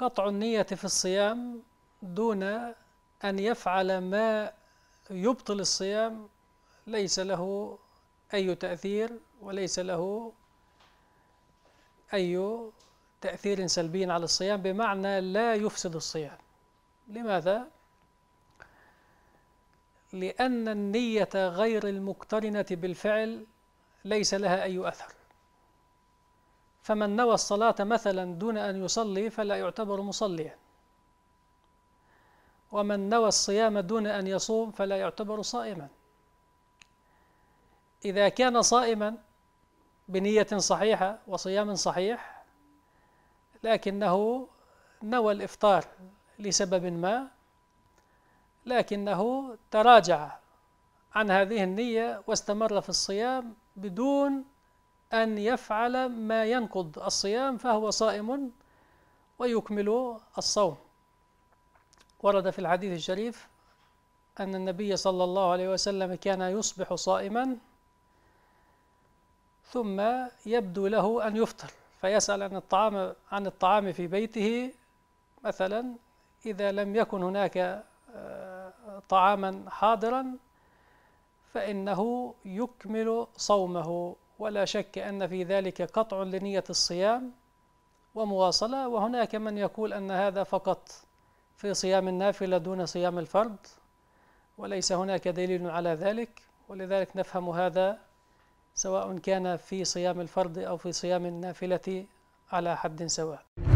قطع النية في الصيام دون أن يفعل ما يبطل الصيام ليس له أي تأثير وليس له أي تأثير سلبي على الصيام بمعنى لا يفسد الصيام لماذا؟ لأن النية غير المقترنة بالفعل ليس لها أي أثر فمن نوى الصلاة مثلا دون أن يصلي فلا يعتبر مصليا ومن نوى الصيام دون أن يصوم فلا يعتبر صائما إذا كان صائما بنية صحيحة وصيام صحيح لكنه نوى الإفطار لسبب ما لكنه تراجع عن هذه النية واستمر في الصيام بدون أن يفعل ما ينقض الصيام فهو صائم ويكمل الصوم ورد في الحديث الشريف أن النبي صلى الله عليه وسلم كان يصبح صائما ثم يبدو له أن يفطر فيسأل عن الطعام عن الطعام في بيته مثلا إذا لم يكن هناك آه، طعاما حاضرا فإنه يكمل صومه ولا شك أن في ذلك قطع لنية الصيام ومواصلة وهناك من يقول أن هذا فقط في صيام النافلة دون صيام الفرض وليس هناك دليل على ذلك ولذلك نفهم هذا سواء كان في صيام الفرض أو في صيام النافلة على حد سواء